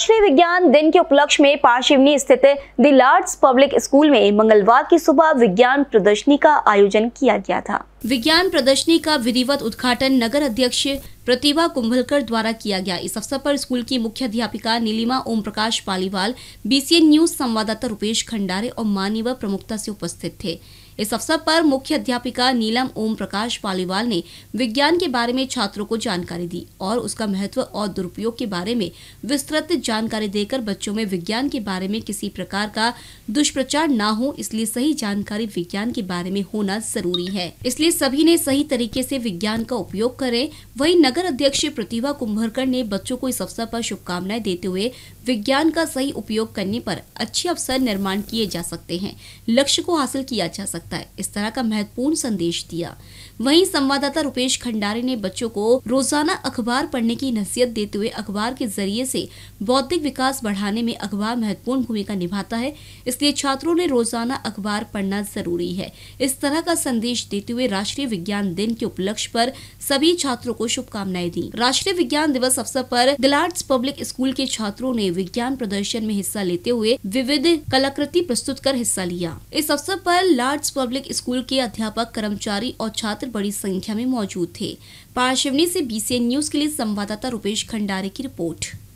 राष्ट्रीय विज्ञान दिन के उपलक्ष्य में पारशिवनी स्थित दी लार्ड्स पब्लिक स्कूल में मंगलवार की सुबह विज्ञान प्रदर्शनी का आयोजन किया गया था विज्ञान प्रदर्शनी का विधिवत उद्घाटन नगर अध्यक्ष प्रतिभा कुंभलकर द्वारा किया गया इस अवसर पर स्कूल की मुख्य अध्यापिका नीलिमा ओम प्रकाश पालीवाल बीसीएन न्यूज संवाददाता रूपेश खंडारे और मान्यवर प्रमुखता से उपस्थित थे इस अवसर पर मुख्य अध्यापिका नीलम ओम प्रकाश पालीवाल ने विज्ञान के बारे में छात्रों को जानकारी दी और उसका महत्व और दुरुपयोग के बारे में विस्तृत जानकारी देकर बच्चों में विज्ञान के बारे में किसी प्रकार का दुष्प्रचार न हो इसलिए सही जानकारी विज्ञान के बारे में होना जरूरी है इसलिए सभी ने सही तरीके से विज्ञान का उपयोग करें वहीं नगर अध्यक्ष प्रतिभा कुंभरकर ने बच्चों को इस अवसर पर शुभकामनाएं देते हुए विज्ञान का सही उपयोग करने पर अच्छे अवसर निर्माण किए जा सकते हैं लक्ष्य को हासिल किया जा सकता है इस तरह का महत्वपूर्ण संदेश दिया वहीं संवाददाता रूपेश खंडारे ने बच्चों को रोजाना अखबार पढ़ने की नसीहत देते हुए अखबार के जरिए से बौद्धिक विकास बढ़ाने में अखबार महत्वपूर्ण भूमिका निभाता है इसलिए छात्रों ने रोजाना अखबार पढ़ना जरूरी है इस तरह का संदेश देते हुए राष्ट्रीय विज्ञान दिन के उपलक्ष्य पर सभी छात्रों को शुभकामनाएं दी राष्ट्रीय विज्ञान दिवस अवसर पर गिलाड्स पब्लिक स्कूल के छात्रों ने विज्ञान प्रदर्शन में हिस्सा लेते हुए विविध कलाकृति प्रस्तुत कर हिस्सा लिया इस अवसर पर लार्ड्स पब्लिक स्कूल के अध्यापक कर्मचारी और छात्र बड़ी संख्या में मौजूद थे पार्शिवनी से बीसीएन न्यूज के लिए संवाददाता रूपेश खंडारे की रिपोर्ट